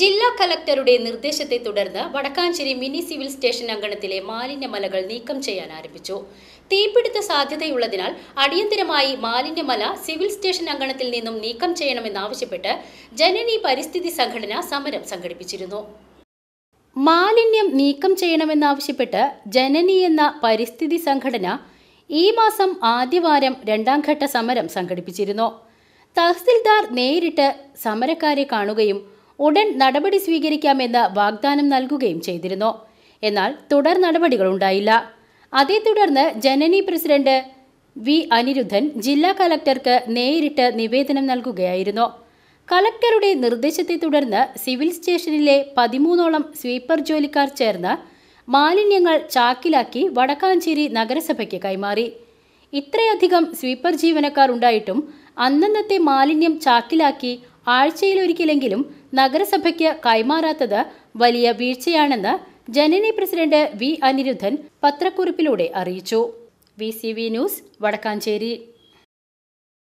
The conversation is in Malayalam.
ജില്ലാ കലക്ടറുടെ നിർദ്ദേശത്തെ തുടർന്ന് വടക്കാഞ്ചേരി മിനി സിവിൽ സ്റ്റേഷൻ അങ്കണത്തിലെ മാലിന്യ മലകൾ നീക്കം ചെയ്യാൻ ആരംഭിച്ചു തീപിടുത്ത സാധ്യതയുള്ളതിനാൽ അടിയന്തരമായി മാലിന്യമല സിവിൽ സ്റ്റേഷൻ അങ്കണത്തിൽ നിന്നും നീക്കം ചെയ്യണമെന്നാവശ്യപ്പെട്ട് ജനനി പരിസ്ഥിതി സംഘടന സമരം സംഘടിപ്പിച്ചിരുന്നു മാലിന്യം നീക്കം ചെയ്യണമെന്നാവശ്യപ്പെട്ട് ജനനി എന്ന പരിസ്ഥിതി സംഘടന ഈ മാസം ആദ്യവാരം രണ്ടാം ഘട്ട സമരം സംഘടിപ്പിച്ചിരുന്നു തഹസിൽദാർ നേരിട്ട് സമരക്കാരെ കാണുകയും ഉടൻ നടപടി സ്വീകരിക്കാമെന്ന് വാഗ്ദാനം നൽകുകയും ചെയ്തിരുന്നു എന്നാൽ തുടർ നടപടികളുണ്ടായില്ല അതേ തുടർന്ന് ജനനി പ്രസിഡന്റ് വി അനിരുദ്ധൻ ജില്ലാ കലക്ടർക്ക് നേരിട്ട് നിവേദനം നൽകുകയായിരുന്നു കലക്ടറുടെ നിർദ്ദേശത്തെ തുടർന്ന് സിവിൽ സ്റ്റേഷനിലെ പതിമൂന്നോളം സ്വീപ്പർ ജോലിക്കാർ ചേർന്ന് മാലിന്യങ്ങൾ ചാക്കിലാക്കി വടക്കാഞ്ചേരി നഗരസഭയ്ക്ക് കൈമാറി ഇത്രയധികം സ്വീപ്പർ ജീവനക്കാർ ഉണ്ടായിട്ടും അന്നന്നത്തെ മാലിന്യം ചാക്കിലാക്കി ആഴ്ചയിലൊരിക്കലെങ്കിലും നഗരസഭയ്ക്ക് കൈമാറാത്തത് വലിയ വീഴ്ചയാണെന്ന് ജനനി പ്രസിഡന്റ് വി അനിരുദ്ധൻ പത്രക്കുറിപ്പിലൂടെ അറിയിച്ചു വി ന്യൂസ് വടക്കാഞ്ചേരി